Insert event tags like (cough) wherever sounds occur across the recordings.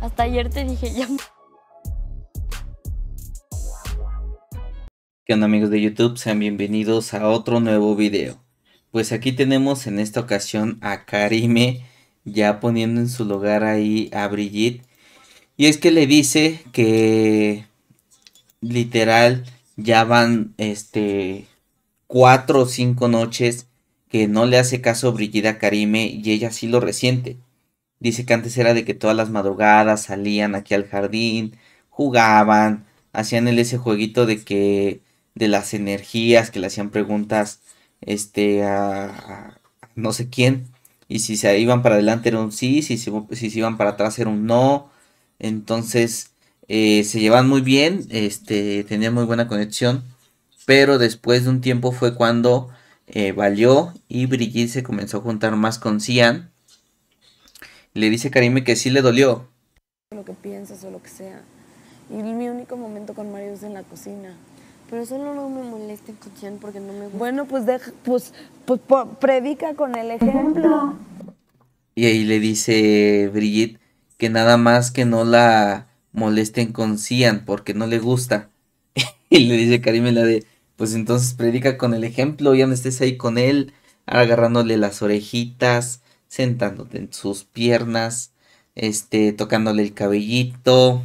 Hasta ayer te dije ya. ¿Qué onda amigos de YouTube? Sean bienvenidos a otro nuevo video. Pues aquí tenemos en esta ocasión a Karime ya poniendo en su lugar ahí a Brigitte. Y es que le dice que literal ya van este cuatro o cinco noches que no le hace caso Brigitte a Karime y ella sí lo resiente. Dice que antes era de que todas las madrugadas salían aquí al jardín, jugaban, hacían el ese jueguito de que de las energías, que le hacían preguntas este a, no sé quién y si se iban para adelante era un sí, si se, si iban para atrás era un no. Entonces eh, se llevaban muy bien, este, tenían muy buena conexión, pero después de un tiempo fue cuando eh, valió y Brigitte se comenzó a juntar más con Cian le dice Karime que sí le dolió. Lo que piensas o lo que sea. Y mi único momento con Mario es en la cocina. Pero solo no me molesta Cian porque no me gusta. Bueno, pues, pues, pues predica con el ejemplo. Y ahí le dice Brigitte que nada más que no la molesten con Cian porque no le gusta. (laughs) y le dice Karime la de, pues entonces predica con el ejemplo, ya no estés ahí con él, agarrándole las orejitas, sentándote en sus piernas, este, tocándole el cabellito.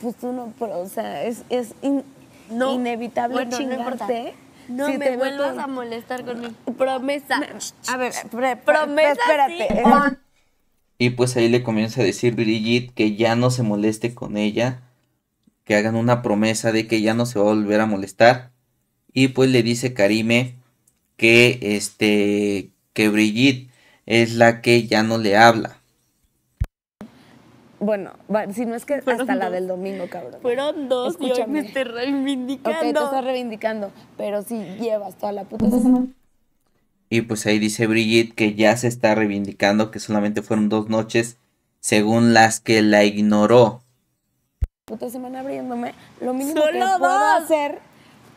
Pues tú no, o sea, es, inevitable ¿eh? me te vuelvas a molestar con mi promesa. A ver, promesa. Espérate. Y pues ahí le comienza a decir Brigitte que ya no se moleste con ella, que hagan una promesa de que ya no se va a volver a molestar. Y pues le dice Karime que este que Brigitte es la que ya no le habla. Bueno, si no es que hasta la del domingo, cabrón. Fueron dos y me estoy reivindicando. estás reivindicando, pero sí llevas toda la puta pues semana. Y pues ahí dice Brigitte que ya se está reivindicando, que solamente fueron dos noches, según las que la ignoró. Puta semana abriéndome, lo mínimo que puedo hacer,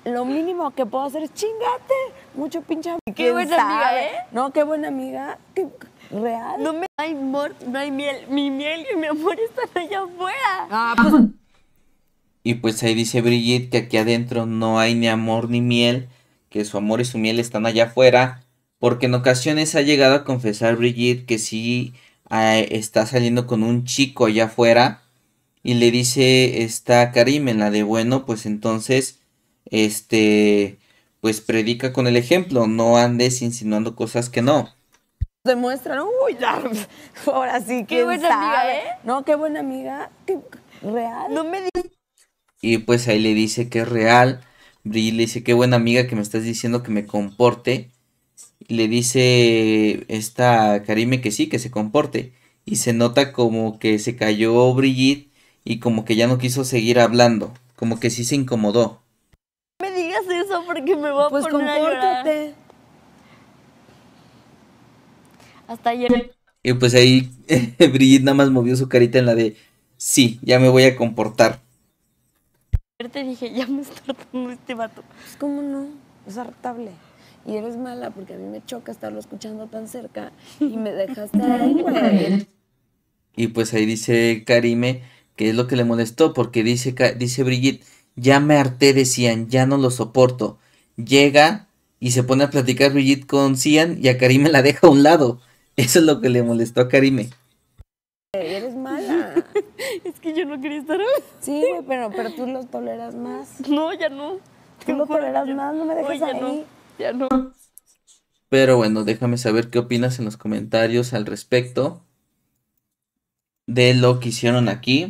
lo mínimo que puedo hacer es chingate mucho pinche Qué buena amiga, ¿eh? No, qué buena amiga. Qué real. No me hay amor, no hay miel. Mi miel y mi amor están allá afuera. Ah, ah, pues, y pues ahí dice Brigitte que aquí adentro no hay ni amor ni miel, que su amor y su miel están allá afuera, porque en ocasiones ha llegado a confesar Brigitte que sí ah, está saliendo con un chico allá afuera. Y le dice esta Karim en la de bueno, pues entonces, este, pues predica con el ejemplo, no andes insinuando cosas que no. Demuestran, uy, (laughs) ahora sí Qué buena amiga, ¿eh? No, qué buena amiga, qué real. No me Y pues ahí le dice que es real. brilli le dice, qué buena amiga que me estás diciendo que me comporte. le dice esta Karime que sí, que se comporte. Y se nota como que se cayó Brigitte y como que ya no quiso seguir hablando. Como que sí se incomodó eso porque me voy a pues poner compórtate. Hasta ayer. Y pues ahí (laughs) Brigitte nada más movió su carita en la de sí, ya me voy a comportar. Te dije, ya me está hartando este vato. Pues cómo no, es hartable. Y eres mala porque a mí me choca estarlo escuchando tan cerca y me dejaste ahí, (laughs) güey. Y pues ahí dice Karime que es lo que le molestó porque dice, dice Brigitte ya me harté, de Cian, ya no lo soporto. Llega y se pone a platicar Brigitte con Cian y a Karime la deja a un lado. Eso es lo que le molestó a Karime. Eh, eres mala. (laughs) es que yo no quería estar. Sí, güey, pero, tú no toleras más. No, ya no. Tú lo toleras más, no me dejes ahí. ya no. Pero bueno, déjame saber qué opinas en los comentarios al respecto de lo que hicieron aquí.